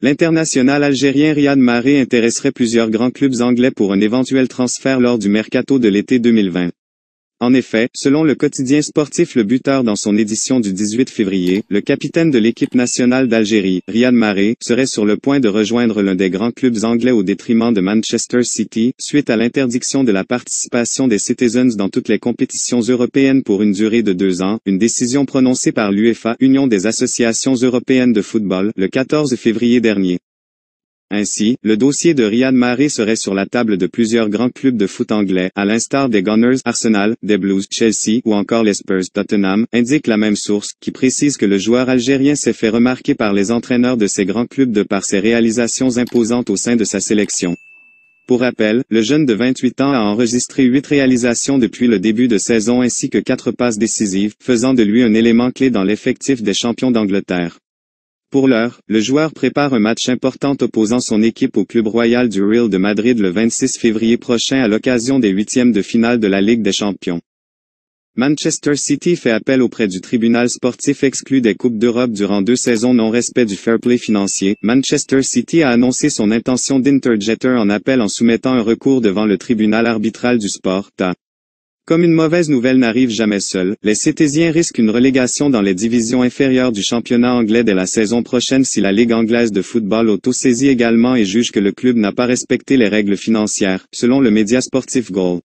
L'international algérien Riyad Mahrez intéresserait plusieurs grands clubs anglais pour un éventuel transfert lors du mercato de l'été 2020. En effet, selon le quotidien sportif Le Buteur dans son édition du 18 février, le capitaine de l'équipe nationale d'Algérie, Riyad Mahrez, serait sur le point de rejoindre l'un des grands clubs anglais au détriment de Manchester City, suite à l'interdiction de la participation des Citizens dans toutes les compétitions européennes pour une durée de deux ans, une décision prononcée par l'UEFA, Union des associations européennes de football, le 14 février dernier. Ainsi, le dossier de Riyad Mahrez serait sur la table de plusieurs grands clubs de foot anglais, à l'instar des Gunners, Arsenal, des Blues, Chelsea ou encore les Spurs, Tottenham, indique la même source, qui précise que le joueur algérien s'est fait remarquer par les entraîneurs de ces grands clubs de par ses réalisations imposantes au sein de sa sélection. Pour rappel, le jeune de 28 ans a enregistré 8 réalisations depuis le début de saison ainsi que 4 passes décisives, faisant de lui un élément clé dans l'effectif des champions d'Angleterre. Pour l'heure, le joueur prépare un match important opposant son équipe au Club Royal du Real de Madrid le 26 février prochain à l'occasion des huitièmes de finale de la Ligue des Champions. Manchester City fait appel auprès du tribunal sportif exclu des Coupes d'Europe durant deux saisons non-respect du fair play financier. Manchester City a annoncé son intention d'interjeter en appel en soumettant un recours devant le tribunal arbitral du sport. Comme une mauvaise nouvelle n'arrive jamais seule, les Cétésiens risquent une relégation dans les divisions inférieures du championnat anglais dès la saison prochaine si la Ligue anglaise de football auto-saisit également et juge que le club n'a pas respecté les règles financières, selon le média sportif Goal.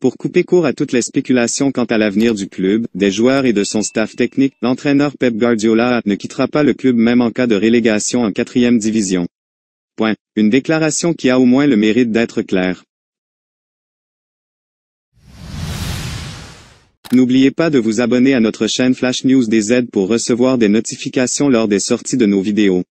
Pour couper court à toutes les spéculations quant à l'avenir du club, des joueurs et de son staff technique, l'entraîneur Pep Guardiola ne quittera pas le club même en cas de relégation en quatrième division. Point. Une déclaration qui a au moins le mérite d'être claire. N'oubliez pas de vous abonner à notre chaîne Flash News DZ pour recevoir des notifications lors des sorties de nos vidéos.